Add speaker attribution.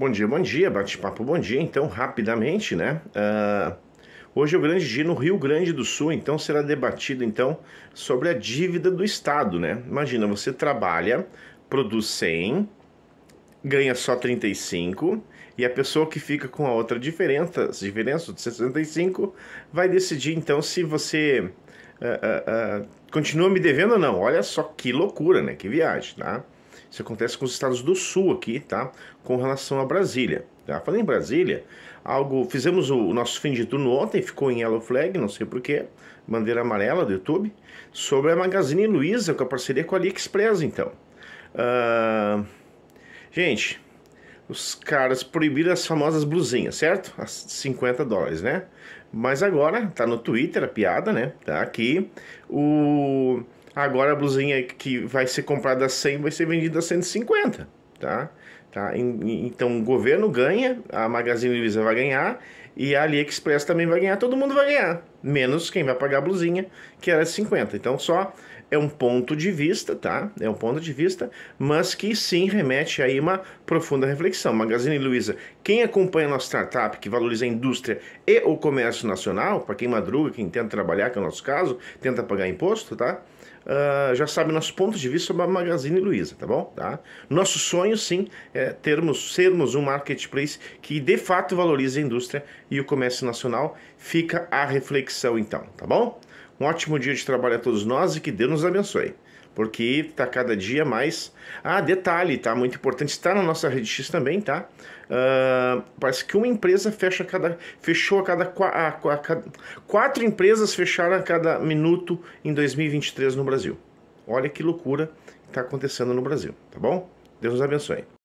Speaker 1: Bom dia, bom dia, bate-papo, bom dia. Então, rapidamente, né? Uh, hoje é o grande dia no Rio Grande do Sul, então será debatido então sobre a dívida do Estado, né? Imagina, você trabalha, produz 100, ganha só 35 e a pessoa que fica com a outra diferença, diferença de 65 vai decidir então se você uh, uh, continua me devendo ou não. Olha só que loucura, né? Que viagem, tá? Isso acontece com os estados do sul aqui, tá? Com relação a Brasília. Tá? Falando em Brasília, algo. Fizemos o nosso fim de turno ontem, ficou em yellow flag, não sei porquê, bandeira amarela do YouTube, sobre a Magazine Luiza, com a parceria com a AliExpress, então. Uh... Gente, os caras proibiram as famosas blusinhas, certo? As 50 dólares, né? Mas agora, tá no Twitter a piada, né? Tá aqui. O Agora a blusinha que vai ser comprada a 100 vai ser vendida a 150, tá? Tá? Então o governo ganha, a Magazine Luiza vai ganhar e a AliExpress também vai ganhar, todo mundo vai ganhar, menos quem vai pagar a blusinha, que era 50. Então só é um ponto de vista, tá? É um ponto de vista, mas que sim remete aí uma profunda reflexão. Magazine Luiza, quem acompanha nossa startup, que valoriza a indústria e o comércio nacional, para quem madruga, quem tenta trabalhar, que é o nosso caso, tenta pagar imposto, tá? Uh, já sabe nosso ponto de vista sobre a Magazine Luiza, tá bom? Tá? Nosso sonho, sim, é é, termos, sermos um marketplace que de fato valoriza a indústria e o comércio nacional. Fica a reflexão então, tá bom? Um ótimo dia de trabalho a todos nós e que Deus nos abençoe. Porque está cada dia mais. Ah, detalhe, tá? Muito importante, está na nossa rede X também, tá? Uh, parece que uma empresa fecha cada. Fechou a cada, a, a cada. Quatro empresas fecharam a cada minuto em 2023 no Brasil. Olha que loucura que está acontecendo no Brasil, tá bom? Deus nos abençoe.